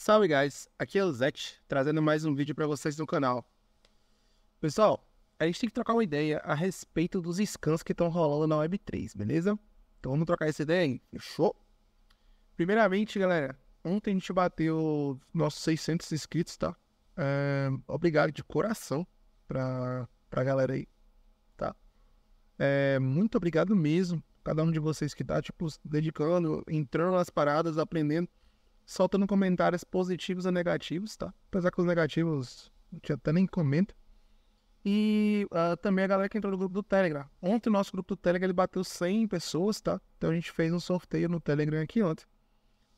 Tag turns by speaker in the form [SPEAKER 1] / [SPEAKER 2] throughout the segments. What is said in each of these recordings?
[SPEAKER 1] Salve guys, aqui é o Zete, trazendo mais um vídeo para vocês no canal. Pessoal, a gente tem que trocar uma ideia a respeito dos scans que estão rolando na Web3, beleza? Então vamos trocar essa ideia aí, show? Primeiramente, galera, ontem a gente bateu nossos 600 inscritos, tá? É, obrigado de coração pra, pra galera aí, tá? É, muito obrigado mesmo, cada um de vocês que tá, tipo, dedicando, entrando nas paradas, aprendendo soltando comentários positivos ou negativos, tá? Apesar que os negativos a gente até nem comenta. E uh, também a galera que entrou no grupo do Telegram. Ontem o nosso grupo do Telegram ele bateu 100 pessoas, tá? Então a gente fez um sorteio no Telegram aqui ontem.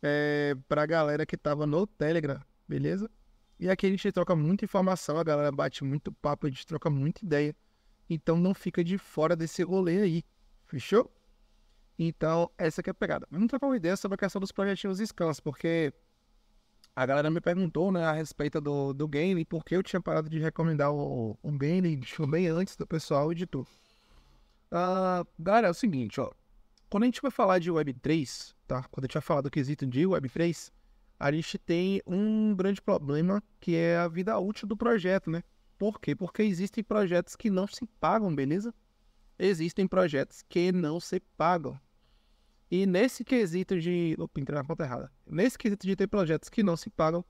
[SPEAKER 1] É, pra galera que tava no Telegram, beleza? E aqui a gente troca muita informação, a galera bate muito papo, a gente troca muita ideia. Então não fica de fora desse rolê aí. Fechou? Então, essa é a pegada. Vamos trocar uma ideia sobre a questão dos projetinhos scans, porque a galera me perguntou né, a respeito do, do game, porque eu tinha parado de recomendar o, um game bem antes do pessoal e de tudo. Uh, galera, é o seguinte, ó. Quando a gente vai falar de Web3, tá? Quando a gente vai falar do quesito de Web3, a gente tem um grande problema que é a vida útil do projeto, né? Por quê? Porque existem projetos que não se pagam, beleza? Existem projetos que não se pagam. E nesse quesito de. Opa, entrei na conta errada. Nesse quesito de ter projetos que não se pagam,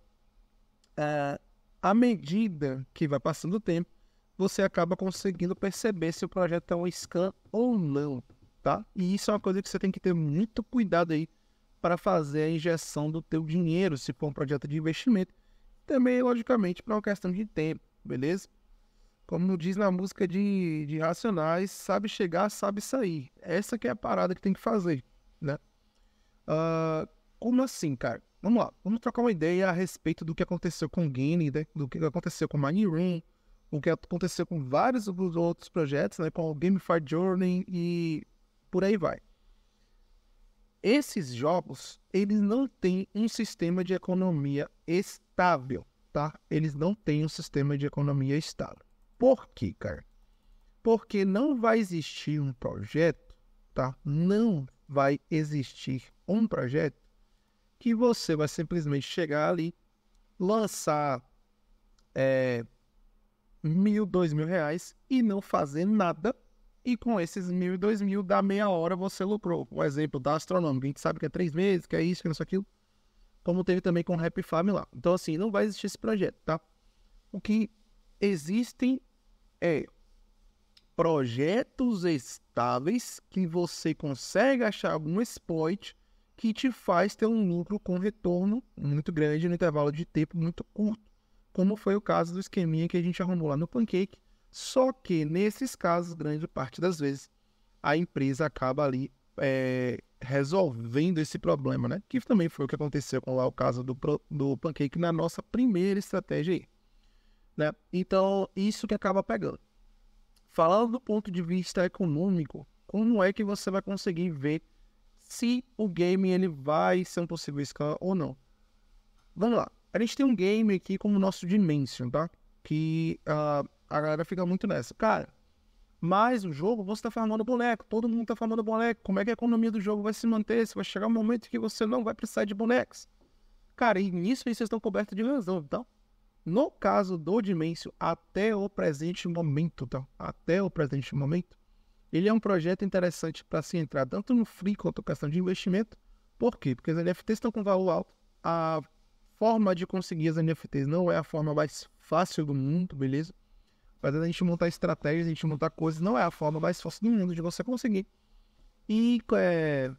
[SPEAKER 1] é, à medida que vai passando o tempo, você acaba conseguindo perceber se o projeto é um scan ou não, tá? E isso é uma coisa que você tem que ter muito cuidado aí para fazer a injeção do teu dinheiro, se for um projeto de investimento, também logicamente para uma questão de tempo, beleza? Como diz na música de, de Racionais, sabe chegar, sabe sair. Essa que é a parada que tem que fazer. Uh, como assim, cara? Vamos lá, vamos trocar uma ideia a respeito do que aconteceu com o né? do que aconteceu com Money Room, o que aconteceu com vários outros projetos, né? com o Gamify Journey e por aí vai. Esses jogos, eles não têm um sistema de economia estável, tá? Eles não têm um sistema de economia estável. Por quê, cara? Porque não vai existir um projeto, tá? Não vai existir um projeto que você vai simplesmente chegar ali, lançar é, mil, dois mil reais e não fazer nada. E com esses mil e dois mil, da meia hora você lucrou. O exemplo da astronômica, a gente sabe que é três meses, que é isso, que é isso, aquilo. Como teve também com o Rap Farm lá. Então, assim, não vai existir esse projeto, tá? O que existem é projetos estáveis que você consegue achar algum exploit que te faz ter um lucro com retorno muito grande no intervalo de tempo muito curto, como foi o caso do esqueminha que a gente arrumou lá no Pancake. Só que nesses casos, grande parte das vezes, a empresa acaba ali é, resolvendo esse problema, né? Que também foi o que aconteceu com lá o caso do, do Pancake na nossa primeira estratégia aí. Né? Então, isso que acaba pegando. Falando do ponto de vista econômico, como é que você vai conseguir ver se o game ele vai ser um possível escala ou não? Vamos lá. A gente tem um game aqui como o nosso Dimension, tá? Que uh, a galera fica muito nessa. Cara, mas o jogo, você tá farmando boneco, todo mundo tá farmando boneco. Como é que a economia do jogo vai se manter? Se vai chegar um momento que você não vai precisar de bonecos. Cara, e nisso aí vocês estão cobertos de razão, então. Tá? No caso do Dimensio, até o presente momento, então, até o presente momento, ele é um projeto interessante para se entrar tanto no free quanto questão de investimento. Por quê? Porque as NFTs estão com valor alto. A forma de conseguir as NFTs não é a forma mais fácil do mundo, beleza? Mas a gente montar estratégias, a gente montar coisas, não é a forma mais fácil do mundo de você conseguir. E é,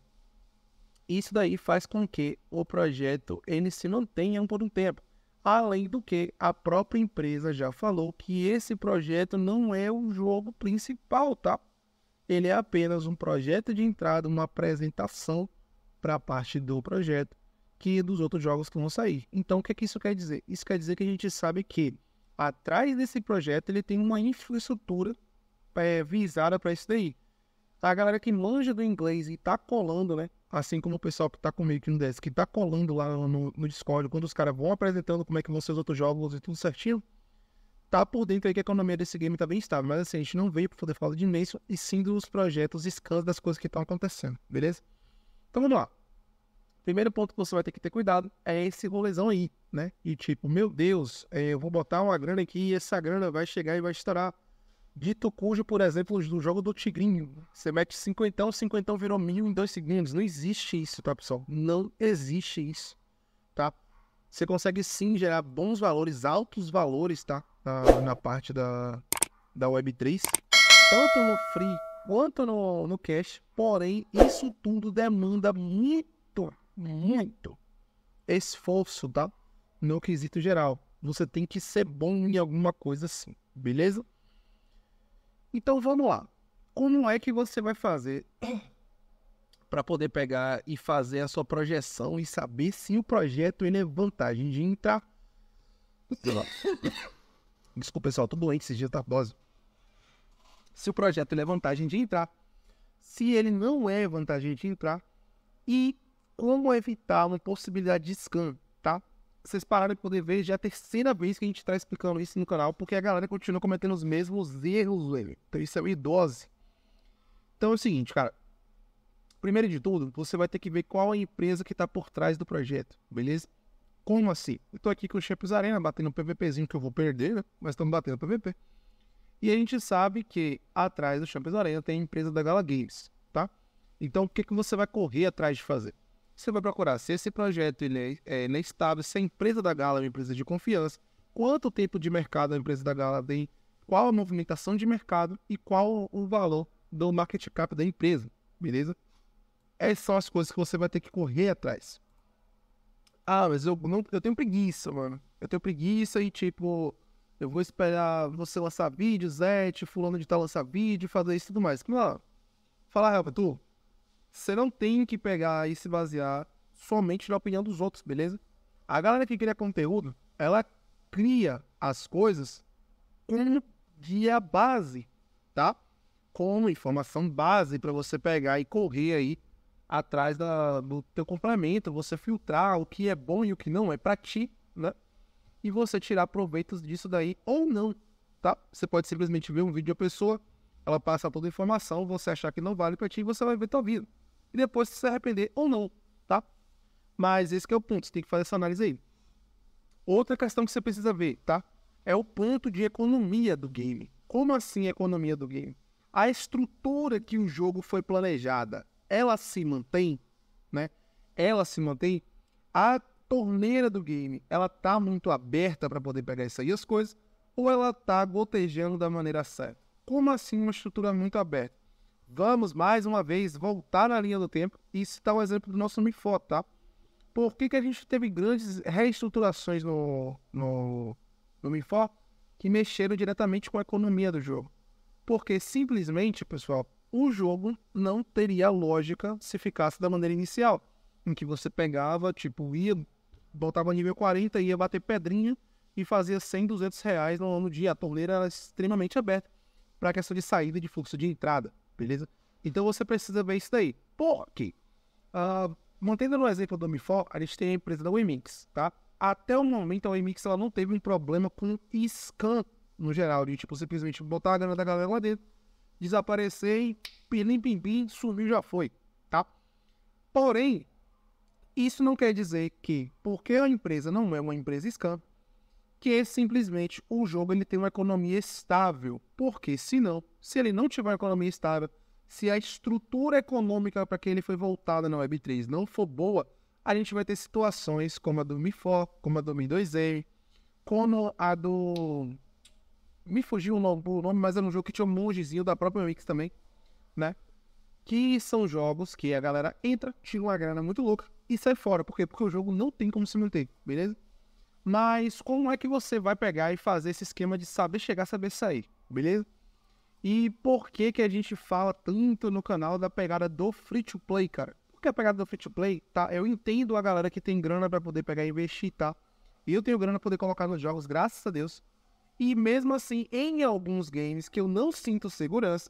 [SPEAKER 1] isso daí faz com que o projeto ele se mantenha por um tempo. Além do que, a própria empresa já falou que esse projeto não é o jogo principal, tá? Ele é apenas um projeto de entrada, uma apresentação para a parte do projeto que dos outros jogos que vão sair. Então, o que, é que isso quer dizer? Isso quer dizer que a gente sabe que atrás desse projeto ele tem uma infraestrutura é, visada para isso daí. A galera que manja do inglês e tá colando, né? assim como o pessoal que está comigo que no DS, que está colando lá no, no Discord, quando os caras vão apresentando como é que vão ser os outros jogos e tudo certinho, tá por dentro aí que a economia desse game tá bem estável. Mas assim, a gente não veio para poder falar de Nation e sim dos projetos, scans das coisas que estão acontecendo, beleza? Então vamos lá. Primeiro ponto que você vai ter que ter cuidado é esse rolezão aí, né? E tipo, meu Deus, é, eu vou botar uma grana aqui e essa grana vai chegar e vai estourar. Dito cujo, por exemplo, do jogo do Tigrinho. Você mete cinquentão, cinquentão virou mil em dois segundos. Não existe isso, tá, pessoal? Não existe isso, tá? Você consegue sim gerar bons valores, altos valores, tá? Na, na parte da, da Web3. Tanto no free quanto no, no cash. Porém, isso tudo demanda muito, muito esforço, tá? No quesito geral. Você tem que ser bom em alguma coisa assim, beleza? Então vamos lá. Como é que você vai fazer para poder pegar e fazer a sua projeção e saber se o projeto ele é vantagem de entrar? Desculpa, pessoal, tô doente esse dia, tá dose. Se o projeto ele é vantagem de entrar, se ele não é vantagem de entrar e como evitar uma possibilidade de scan, tá? vocês pararam de poder ver já é a terceira vez que a gente tá explicando isso no canal, porque a galera continua cometendo os mesmos erros, velho. Então isso é uma dose. Então é o seguinte, cara. Primeiro de tudo, você vai ter que ver qual é a empresa que tá por trás do projeto, beleza? Como assim? Eu tô aqui com o Champions Arena, batendo um PVPzinho que eu vou perder, né? Mas estamos batendo PVP. E a gente sabe que atrás do Champions Arena tem a empresa da Gala Games, tá? Então o que, que você vai correr atrás de fazer? você vai procurar se esse projeto ele é, é inestável, se a empresa da Gala é uma empresa de confiança, quanto tempo de mercado a empresa da Gala tem, qual a movimentação de mercado e qual o valor do market cap da empresa, beleza? Essas é são as coisas que você vai ter que correr atrás. Ah, mas eu, não, eu tenho preguiça, mano. Eu tenho preguiça e, tipo, eu vou esperar você lançar vídeo, Zé, fulano de tal lançar vídeo, fazer isso e tudo mais. Não, fala real pra tu. Você não tem que pegar e se basear somente na opinião dos outros, beleza? A galera que cria conteúdo, ela cria as coisas com guia base, tá? Com informação base para você pegar e correr aí atrás da, do teu complemento, você filtrar o que é bom e o que não é para ti, né? E você tirar proveitos disso daí ou não, tá? Você pode simplesmente ver um vídeo uma pessoa, ela passa toda a informação, você achar que não vale para ti e você vai ver tua vida e depois se arrepender ou não, tá? Mas esse é o ponto, você tem que fazer essa análise aí. Outra questão que você precisa ver, tá? É o ponto de economia do game. Como assim economia do game? A estrutura que o jogo foi planejada, ela se mantém, né? Ela se mantém. A torneira do game, ela tá muito aberta para poder pegar isso aí as coisas, ou ela tá gotejando da maneira certa? Como assim uma estrutura muito aberta? Vamos mais uma vez voltar na linha do tempo e citar o um exemplo do nosso MIFO, tá? Por que, que a gente teve grandes reestruturações no, no, no MIFO que mexeram diretamente com a economia do jogo? Porque simplesmente, pessoal, o jogo não teria lógica se ficasse da maneira inicial, em que você pegava, tipo, ia, botava nível 40, ia bater pedrinha e fazia 100, 200 reais no, ano dia. A torneira era extremamente aberta para a questão de saída e de fluxo de entrada beleza? Então você precisa ver isso daí. Porque, uh, mantendo no exemplo do mi a gente tem a empresa da Wemix, tá? Até o momento a Wemix ela não teve um problema com scan no geral, de tipo simplesmente botar a grana da galera lá dentro, desaparecer e pilim pim pim, sumiu já foi, tá? Porém, isso não quer dizer que, porque a empresa não é uma empresa scan, que simplesmente o jogo ele tem uma economia estável, porque senão se ele não tiver uma economia estável, se a estrutura econômica para quem ele foi voltada na Web3 não for boa, a gente vai ter situações como a do MIFO, como a do mi 2 a como a do. Me fugiu o nome, mas era um jogo que tinha um mongezinho da própria Mix também, né? Que são jogos que a galera entra, tira uma grana muito louca e sai fora. Por quê? Porque o jogo não tem como se manter, beleza? Mas como é que você vai pegar e fazer esse esquema de saber chegar, saber sair, beleza? E por que que a gente fala tanto no canal da pegada do free to play, cara? Porque a pegada do free to play, tá? Eu entendo a galera que tem grana para poder pegar e investir, tá? Eu tenho grana pra poder colocar nos jogos, graças a Deus. E mesmo assim, em alguns games que eu não sinto segurança,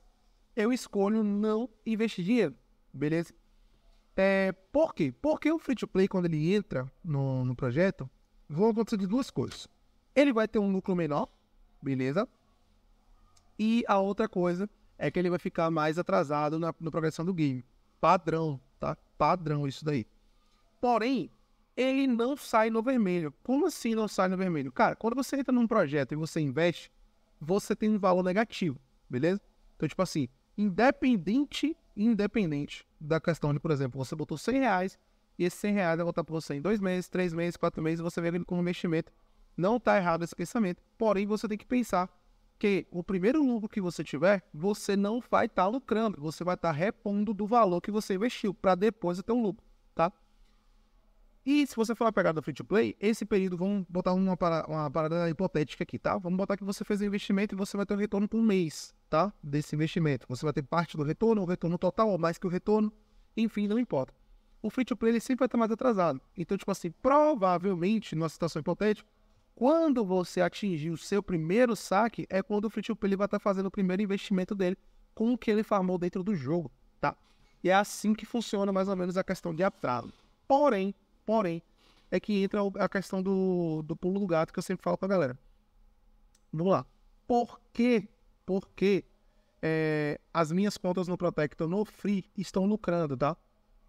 [SPEAKER 1] eu escolho não investir dinheiro, beleza? É, por quê? Porque o free to play, quando ele entra no, no projeto, vão acontecer duas coisas. Ele vai ter um lucro menor, beleza? E a outra coisa é que ele vai ficar mais atrasado na, na progressão do game. Padrão, tá? Padrão isso daí. Porém, ele não sai no vermelho. Como assim não sai no vermelho? Cara, quando você entra num projeto e você investe, você tem um valor negativo, beleza? Então, tipo assim, independente, independente da questão de, por exemplo, você botou 100 reais e esses 100 reais vai voltar para você em dois meses, três meses, quatro meses, você vê ele como investimento. Não tá errado esse pensamento, porém você tem que pensar porque o primeiro lucro que você tiver, você não vai estar tá lucrando, você vai estar tá repondo do valor que você investiu para depois ter um lucro, tá? E se você for a pegada do free to play, esse período, vamos botar uma, uma parada hipotética aqui, tá? Vamos botar que você fez um investimento e você vai ter um retorno por mês, tá? Desse investimento. Você vai ter parte do retorno, o retorno total, ou mais que o retorno, enfim, não importa. O free to play ele sempre vai estar mais atrasado. Então, tipo assim, provavelmente, numa situação hipotética, quando você atingir o seu primeiro saque, é quando o free to vai estar tá fazendo o primeiro investimento dele com o que ele farmou dentro do jogo, tá? E é assim que funciona mais ou menos a questão de atraso. Porém, porém, é que entra a questão do, do pulo do gato que eu sempre falo pra galera. Vamos lá. Por quê? por é, as minhas contas no Protector no Free estão lucrando, tá?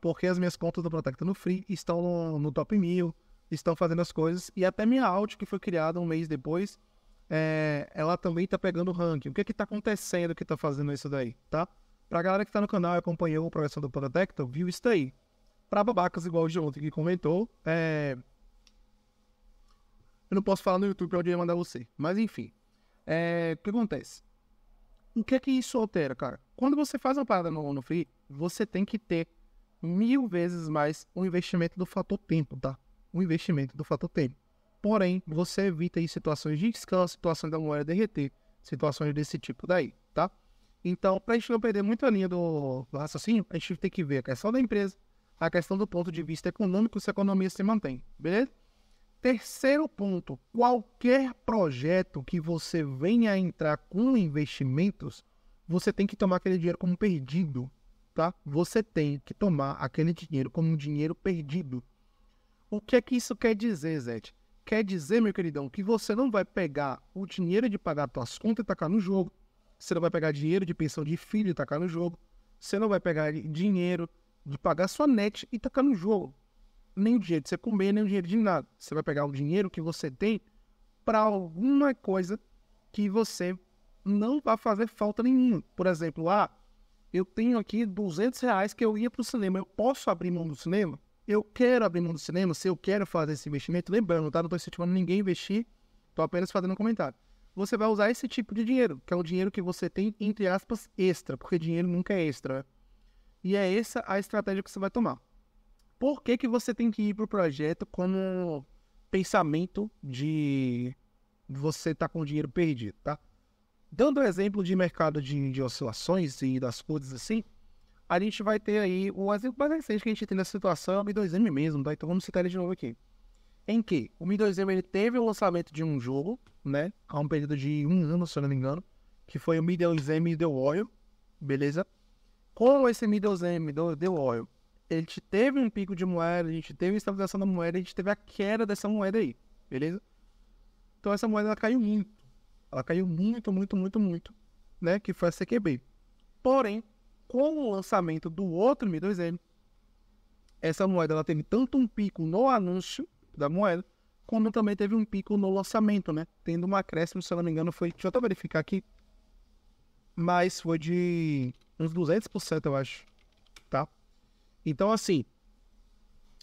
[SPEAKER 1] Porque as minhas contas no Protector no Free estão no, no top 1000, estão fazendo as coisas. E até minha áudio, que foi criada um mês depois, é, ela também está pegando o ranking. O que é que tá acontecendo que está fazendo isso daí, tá? a galera que está no canal e acompanhou a progressão do Protector, viu isso daí. para babacas igual o ontem que comentou, é... Eu não posso falar no YouTube onde eu ia mandar você. Mas enfim. É... O que acontece? O que é que isso altera, cara? Quando você faz uma parada no, no Free, você tem que ter mil vezes mais o investimento do fator tempo, tá? o investimento do fator tempo. Porém, você evita aí situações de escala, situações da moeda derreter, situações desse tipo daí, tá? Então, para a gente não perder muito a linha do, do raciocínio, a gente tem que ver a questão da empresa, a questão do ponto de vista econômico, se a economia se mantém, beleza? Terceiro ponto, qualquer projeto que você venha entrar com investimentos, você tem que tomar aquele dinheiro como perdido, tá? Você tem que tomar aquele dinheiro como um dinheiro perdido. O que é que isso quer dizer, Zete? Quer dizer, meu queridão, que você não vai pegar o dinheiro de pagar suas contas e tacar no jogo. Você não vai pegar dinheiro de pensão de filho e tacar no jogo. Você não vai pegar dinheiro de pagar sua net e tacar no jogo. Nem o dinheiro de você comer, nem o dinheiro de nada. Você vai pegar o dinheiro que você tem para alguma coisa que você não vai fazer falta nenhuma. Por exemplo, ah, eu tenho aqui 200 reais que eu ia pro cinema. Eu posso abrir mão do cinema? eu quero abrir mão do cinema, se eu quero fazer esse investimento, lembrando, tá? Não estou incentivando ninguém a investir, tô apenas fazendo um comentário. Você vai usar esse tipo de dinheiro, que é o dinheiro que você tem, entre aspas, extra, porque dinheiro nunca é extra. Né? E é essa a estratégia que você vai tomar. Por que, que você tem que ir pro projeto projeto como pensamento de você estar tá com dinheiro perdido, tá? Dando um exemplo de mercado de, de oscilações e das coisas assim, a gente vai ter aí o exemplo mais recente que a gente tem nessa situação é o Mi2M mesmo, tá? Então vamos citar ele de novo aqui. Em que o Mi2M ele teve o lançamento de um jogo, né? Há um período de um ano, se eu não me engano, que foi o Mi2M The Oil, beleza? Com esse Mi2M The Oil, a gente teve um pico de moeda, a gente teve estabilização da moeda, a gente teve a queda dessa moeda aí, beleza? Então essa moeda ela caiu muito. Ela caiu muito, muito, muito, muito, né? Que foi a CQB. Porém, com o lançamento do outro 2 m essa moeda ela teve tanto um pico no anúncio da moeda, como também teve um pico no lançamento, né? Tendo um acréscimo, se eu não me engano, foi. Deixa eu até verificar aqui. Mas foi de uns 200%, eu acho. Tá? Então, assim.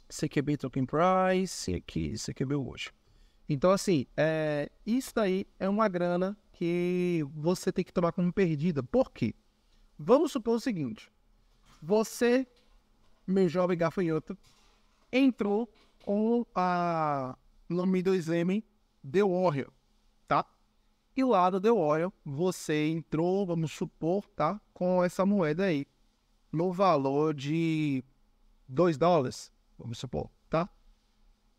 [SPEAKER 1] CQB Token Price, aqui, CQB hoje. Então, assim, é, isso daí é uma grana que você tem que tomar como perdida. Por quê? Vamos supor o seguinte: você, meu jovem gafanhoto, entrou com a nome 2M The Warrior, tá? E lá do The Warrior, você entrou, vamos supor, tá? Com essa moeda aí, no valor de 2 dólares, vamos supor, tá?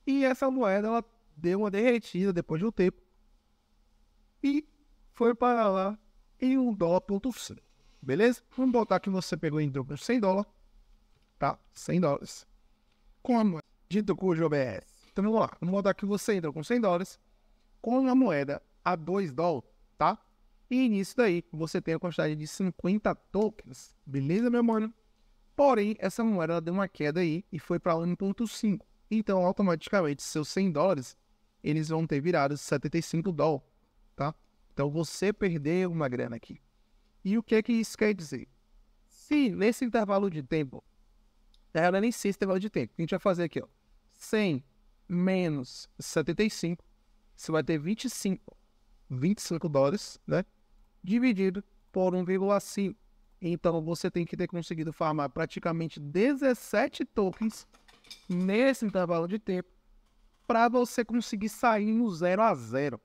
[SPEAKER 1] E essa moeda, ela deu uma derretida depois de um tempo. E foi para lá em um dólar ponto cinco. Beleza? Vamos botar que você pegou em troco 100 dólares, tá? 100 dólares. Com a moeda dito cujo OBS. Então vamos lá, vamos botar que você entrou com 100 dólares, com a moeda a 2 dólares, tá? E nisso daí você tem a quantidade de 50 tokens, beleza, meu mano? Porém, essa moeda deu uma queda aí e foi para 1.5. Então, automaticamente, seus 100 dólares, eles vão ter virado 75 dólares, tá? Então, você perdeu uma grana aqui. E o que é que isso quer dizer? Se nesse intervalo de tempo, ela nem sei esse intervalo de tempo, a gente vai fazer aqui, ó, 100 menos 75, você vai ter 25, 25 dólares, né? Dividido por 1,5. Então você tem que ter conseguido farmar praticamente 17 tokens nesse intervalo de tempo para você conseguir sair no 0 a 0.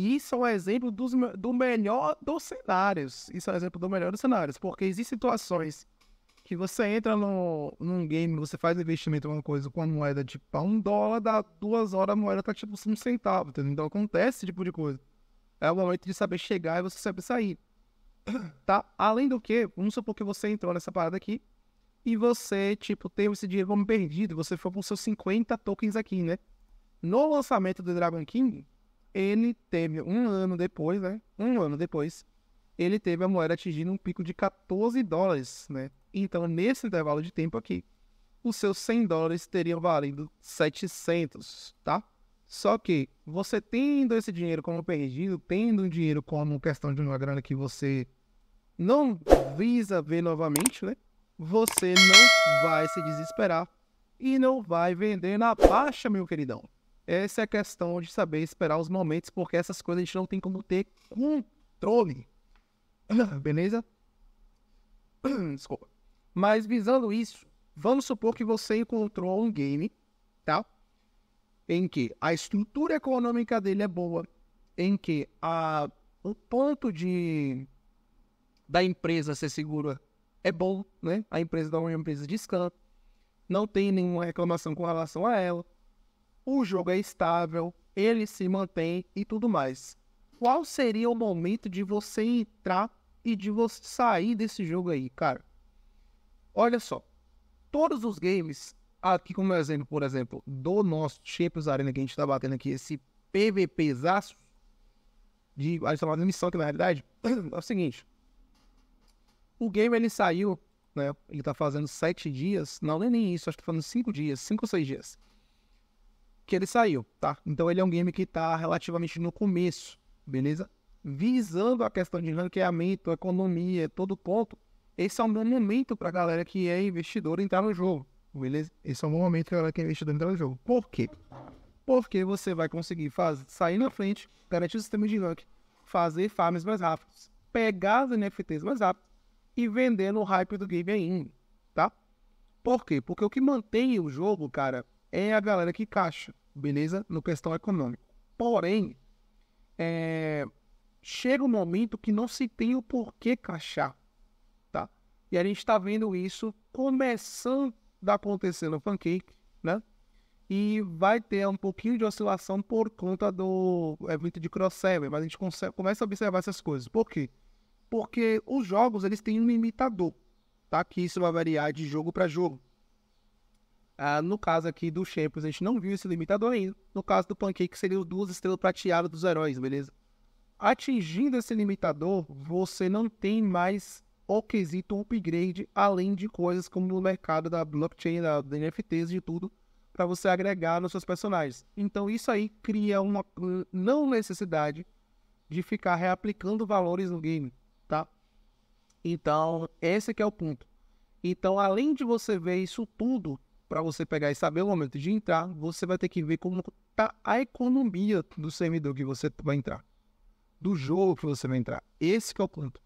[SPEAKER 1] E isso é um exemplo dos, do melhor dos cenários. Isso é um exemplo do melhor dos cenários, porque existem situações que você entra no, num game, você faz investimento em uma coisa com uma moeda de tipo, um dólar, dá duas horas a moeda tá tipo um centavo, entendeu? Então acontece esse tipo de coisa. É o momento de saber chegar e você saber sair. Tá? Além do que, vamos supor que você entrou nessa parada aqui e você, tipo, teve esse dinheiro como perdido, você foi com seus 50 tokens aqui, né? No lançamento do Dragon King, ele teve, um ano depois, né? Um ano depois, ele teve a moeda atingindo um pico de 14 dólares, né? Então, nesse intervalo de tempo aqui, os seus 100 dólares teriam valido 700, tá? Só que você tendo esse dinheiro como perdido, tendo um dinheiro como questão de uma grana que você não visa ver novamente, né? Você não vai se desesperar e não vai vender na baixa, meu queridão. Essa é a questão de saber esperar os momentos, porque essas coisas a gente não tem como ter controle. Beleza? Desculpa. Mas visando isso, vamos supor que você encontrou um game, tá? Em que a estrutura econômica dele é boa, em que a, o ponto de da empresa ser segura é bom, né? A empresa da uma empresa de scan, não tem nenhuma reclamação com relação a ela o jogo é estável, ele se mantém e tudo mais. Qual seria o momento de você entrar e de você sair desse jogo aí, cara? Olha só, todos os games, aqui como exemplo, por exemplo, do nosso Champions Arena que a gente tá batendo aqui, esse PVPzaço, de, a gente tá batendo missão aqui na realidade, é o seguinte, o game ele saiu, né, ele tá fazendo sete dias, não, nem isso, acho que tá fazendo cinco dias, cinco ou seis dias que ele saiu, tá? Então ele é um game que está relativamente no começo, beleza? Visando a questão de ranqueamento, economia, todo ponto, esse é um bom momento para a galera que é investidor entrar no jogo, beleza? Esse é um bom momento para a galera que é investidor entrar no jogo. Por quê? Porque você vai conseguir fazer, sair na frente, garantir o sistema de rank, fazer farms mais rápidos, pegar as NFTs mais rápido e vender no hype do game ainda, tá? Por quê? Porque o que mantém o jogo, cara, é a galera que caixa, beleza? No questão econômica. Porém, é, chega um momento que não se tem o porquê caixar, tá? E a gente está vendo isso começando a acontecer no Pancake, né? E vai ter um pouquinho de oscilação por conta do evento de crossover, mas a gente consegue, começa a observar essas coisas. Por quê? Porque os jogos eles têm um limitador, tá? Que isso vai variar de jogo para jogo. Ah, no caso aqui do Champions, a gente não viu esse limitador ainda. No caso do Pancake, seria duas estrelas prateadas dos heróis, beleza? Atingindo esse limitador, você não tem mais o quesito upgrade, além de coisas como no mercado da blockchain, da, da NFTs, de tudo, para você agregar nos seus personagens. Então isso aí cria uma hum, não necessidade de ficar reaplicando valores no game, tá? Então, esse é o ponto. Então, além de você ver isso tudo, para você pegar e saber o momento de entrar, você vai ter que ver como tá a economia do servidor que você vai entrar, do jogo que você vai entrar. Esse é o ponto.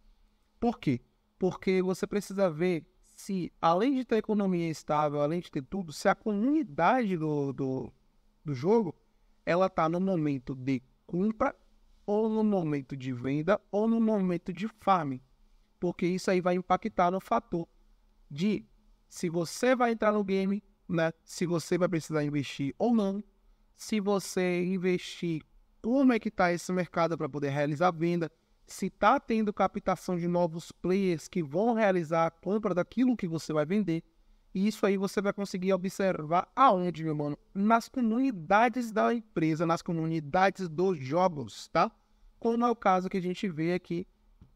[SPEAKER 1] Por quê? Porque você precisa ver se, além de ter economia estável, além de ter tudo, se a comunidade do, do, do jogo ela tá no momento de compra, ou no momento de venda, ou no momento de farm. Porque isso aí vai impactar no fator de se você vai entrar no game, né? Se você vai precisar investir ou não. Se você investir, como é que está esse mercado para poder realizar a venda? Se está tendo captação de novos players que vão realizar a compra daquilo que você vai vender. E isso aí você vai conseguir observar aonde, meu mano? Nas comunidades da empresa, nas comunidades dos jogos, tá? Como é o caso que a gente vê aqui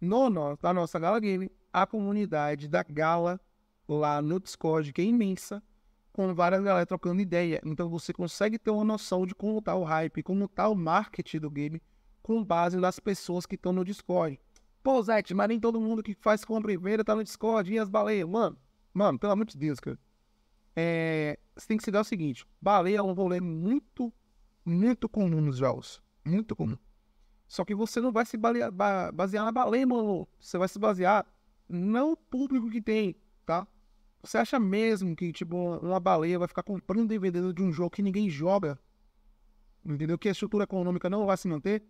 [SPEAKER 1] no, no, na nossa Gala Game, a comunidade da Gala lá no Discord, que é imensa com várias galera trocando ideia. Então você consegue ter uma noção de como tá o hype, como tá o marketing do game, com base nas pessoas que estão no Discord. Pô, Zete, mas nem todo mundo que faz compra e venda tá no Discord, e as baleias? Mano, mano, pelo amor de Deus, cara. É, você tem que se dar o seguinte: baleia é um rolê muito, muito comum nos jogos. Muito comum. Só que você não vai se balear, basear na baleia, mano. Você vai se basear no público que tem, tá? Você acha mesmo que, tipo, uma baleia vai ficar comprando e vendendo de um jogo que ninguém joga? Entendeu? Que a estrutura econômica não vai se manter?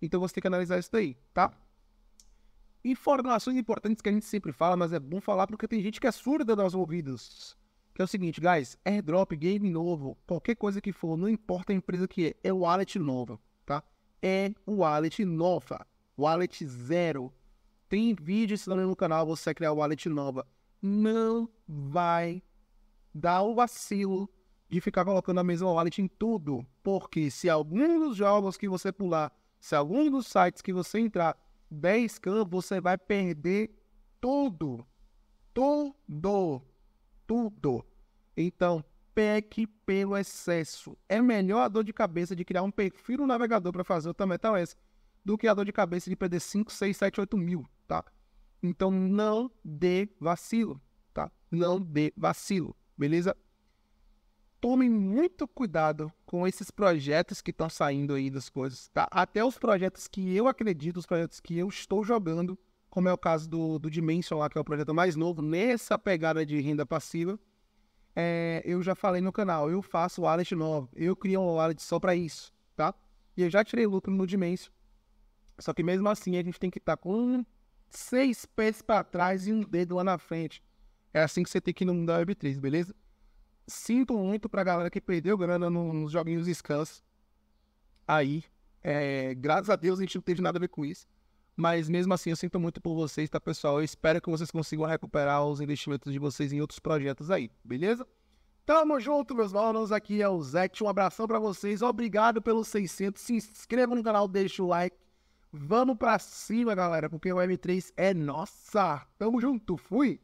[SPEAKER 1] Então você tem que analisar isso daí, tá? Informações importantes que a gente sempre fala, mas é bom falar porque tem gente que é surda nas ouvidas. Que é o seguinte, guys, airdrop, game novo, qualquer coisa que for, não importa a empresa que é, é wallet nova, tá? É wallet nova, wallet zero. Tem vídeo ensinando no canal você criar wallet nova não vai dar o vacilo de ficar colocando a mesma wallet em tudo. Porque se algum dos jogos que você pular, se algum dos sites que você entrar der scam, você vai perder tudo. Tudo. Tudo. Então, peque pelo excesso. É melhor a dor de cabeça de criar um perfil no navegador para fazer o Metal S do que a dor de cabeça de perder 5, 6, 7, 8 mil, tá? Então não dê vacilo, tá? Não dê vacilo, beleza? Tomem muito cuidado com esses projetos que estão saindo aí das coisas, tá? Até os projetos que eu acredito, os projetos que eu estou jogando, como é o caso do, do Dimension lá, que é o projeto mais novo, nessa pegada de renda passiva, é, eu já falei no canal, eu faço wallet novo, eu crio um wallet só para isso, tá? E eu já tirei lucro no Dimension. Só que mesmo assim a gente tem que estar tá com seis pés para trás e um dedo lá na frente. É assim que você tem que mundo da Web3, beleza? Sinto muito pra galera que perdeu grana nos joguinhos scans. Aí, é, graças a Deus a gente não teve nada a ver com isso. Mas mesmo assim, eu sinto muito por vocês, tá, pessoal? Eu espero que vocês consigam recuperar os investimentos de vocês em outros projetos aí, beleza? Tamo junto, meus manos. Aqui é o Zé Um abração para vocês. Obrigado pelos 600. Se inscreva no canal, deixa o like. Vamos pra cima, galera, porque o M3 é nossa. Tamo junto, fui!